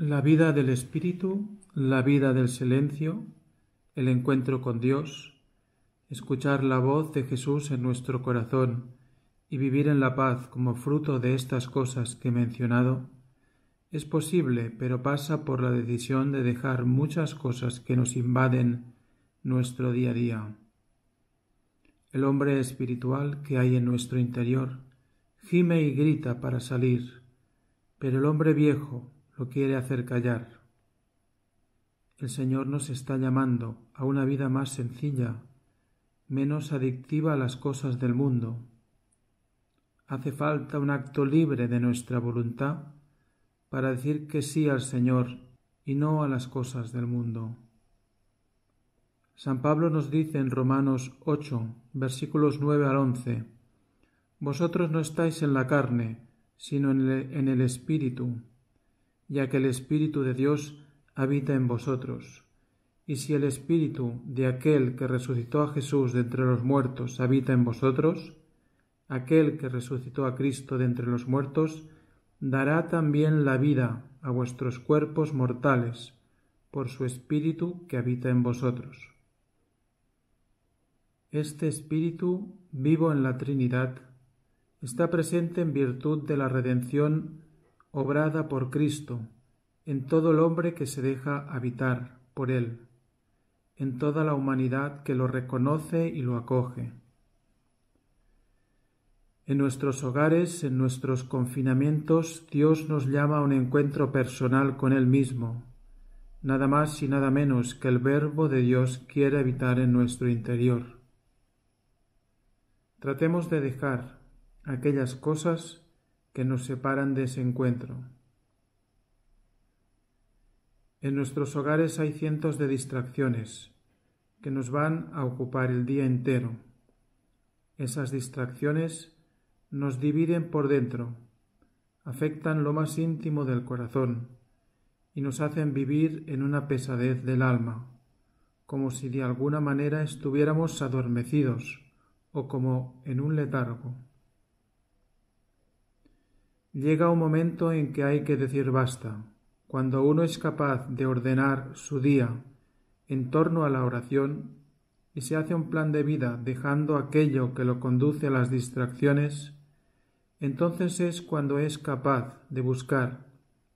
La vida del espíritu, la vida del silencio, el encuentro con Dios, escuchar la voz de Jesús en nuestro corazón y vivir en la paz como fruto de estas cosas que he mencionado, es posible, pero pasa por la decisión de dejar muchas cosas que nos invaden nuestro día a día. El hombre espiritual que hay en nuestro interior gime y grita para salir, pero el hombre viejo, quiere hacer callar. El Señor nos está llamando a una vida más sencilla, menos adictiva a las cosas del mundo. Hace falta un acto libre de nuestra voluntad para decir que sí al Señor y no a las cosas del mundo. San Pablo nos dice en Romanos 8, versículos 9 al 11, Vosotros no estáis en la carne, sino en el Espíritu, ya que el Espíritu de Dios habita en vosotros. Y si el Espíritu de aquel que resucitó a Jesús de entre los muertos habita en vosotros, aquel que resucitó a Cristo de entre los muertos, dará también la vida a vuestros cuerpos mortales, por su Espíritu que habita en vosotros. Este Espíritu, vivo en la Trinidad, está presente en virtud de la redención obrada por Cristo, en todo el hombre que se deja habitar por Él, en toda la humanidad que lo reconoce y lo acoge. En nuestros hogares, en nuestros confinamientos, Dios nos llama a un encuentro personal con Él mismo, nada más y nada menos que el Verbo de Dios quiere habitar en nuestro interior. Tratemos de dejar aquellas cosas que nos separan de ese encuentro. En nuestros hogares hay cientos de distracciones que nos van a ocupar el día entero. Esas distracciones nos dividen por dentro, afectan lo más íntimo del corazón y nos hacen vivir en una pesadez del alma, como si de alguna manera estuviéramos adormecidos o como en un letargo. Llega un momento en que hay que decir basta. Cuando uno es capaz de ordenar su día en torno a la oración y se hace un plan de vida dejando aquello que lo conduce a las distracciones, entonces es cuando es capaz de buscar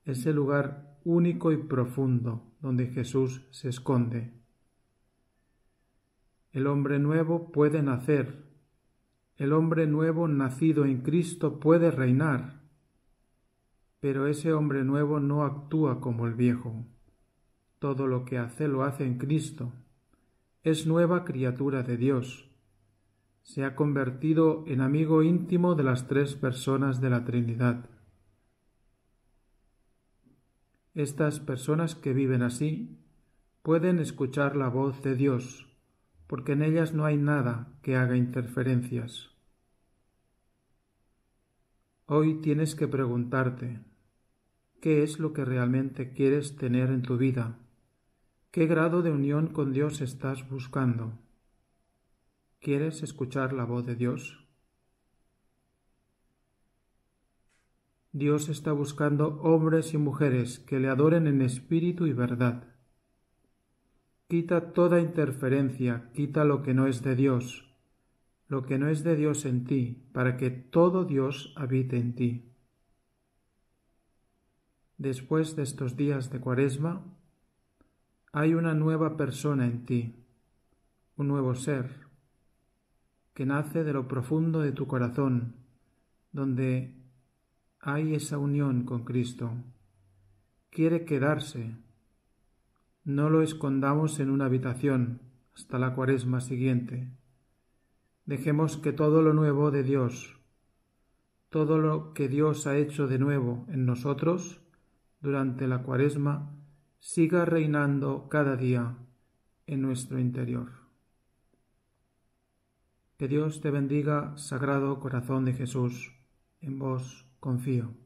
ese lugar único y profundo donde Jesús se esconde. El hombre nuevo puede nacer, el hombre nuevo nacido en Cristo puede reinar, pero ese hombre nuevo no actúa como el viejo. Todo lo que hace lo hace en Cristo. Es nueva criatura de Dios. Se ha convertido en amigo íntimo de las tres personas de la Trinidad. Estas personas que viven así pueden escuchar la voz de Dios, porque en ellas no hay nada que haga interferencias. Hoy tienes que preguntarte, qué es lo que realmente quieres tener en tu vida, qué grado de unión con Dios estás buscando. ¿Quieres escuchar la voz de Dios? Dios está buscando hombres y mujeres que le adoren en espíritu y verdad. Quita toda interferencia, quita lo que no es de Dios, lo que no es de Dios en ti, para que todo Dios habite en ti después de estos días de cuaresma, hay una nueva persona en ti, un nuevo ser, que nace de lo profundo de tu corazón, donde hay esa unión con Cristo. Quiere quedarse. No lo escondamos en una habitación hasta la cuaresma siguiente. Dejemos que todo lo nuevo de Dios, todo lo que Dios ha hecho de nuevo en nosotros, durante la cuaresma siga reinando cada día en nuestro interior. Que Dios te bendiga, Sagrado Corazón de Jesús, en vos confío.